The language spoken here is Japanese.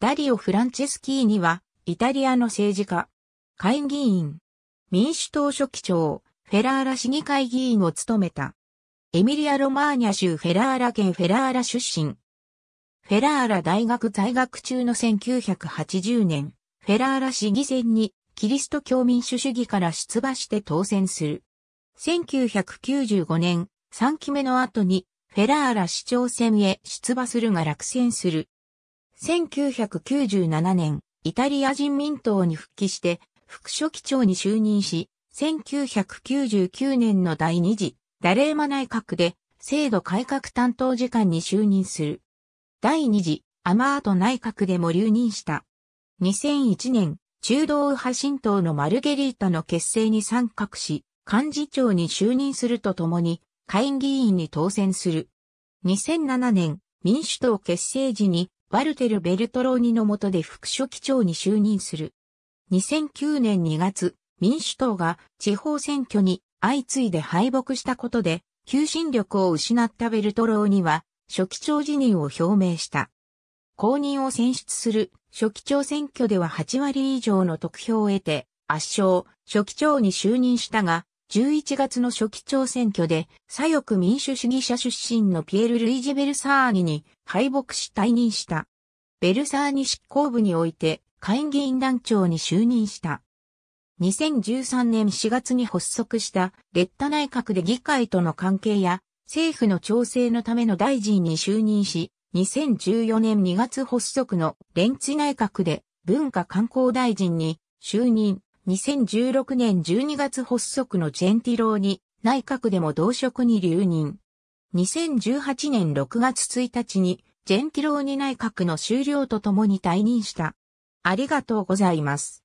ダリオ・フランチェスキーニは、イタリアの政治家、会議員、民主党書記長、フェラーラ市議会議員を務めた。エミリア・ロマーニャ州フェラーラ県フェラーラ出身。フェラーラ大学在学中の1980年、フェラーラ市議選にキリスト教民主主義から出馬して当選する。1995年、3期目の後にフェラーラ市長選へ出馬するが落選する。1997年、イタリア人民党に復帰して、副書記長に就任し、1999年の第2次、ダレーマ内閣で、制度改革担当次官に就任する。第2次、アマート内閣でも留任した。2001年、中道右派新党のマルゲリータの結成に参画し、幹事長に就任するとともに、下院議員に当選する。2007年、民主党結成時にワルテル・ベルトローニの下で副書記長に就任する。2009年2月、民主党が地方選挙に相次いで敗北したことで、求心力を失ったベルトローニは、書記長辞任を表明した。公認を選出する書記長選挙では8割以上の得票を得て、圧勝、書記長に就任したが、11月の初期長選挙で左翼民主主義者出身のピエール・ルイジ・ベルサーニに敗北し退任した。ベルサーニ執行部において会議員団長に就任した。2013年4月に発足した列タ内閣で議会との関係や政府の調整のための大臣に就任し、2014年2月発足の連地内閣で文化観光大臣に就任。2016年12月発足のジェンティローに内閣でも同職に留任。2018年6月1日に、ジェンティローに内閣の終了とともに退任した。ありがとうございます。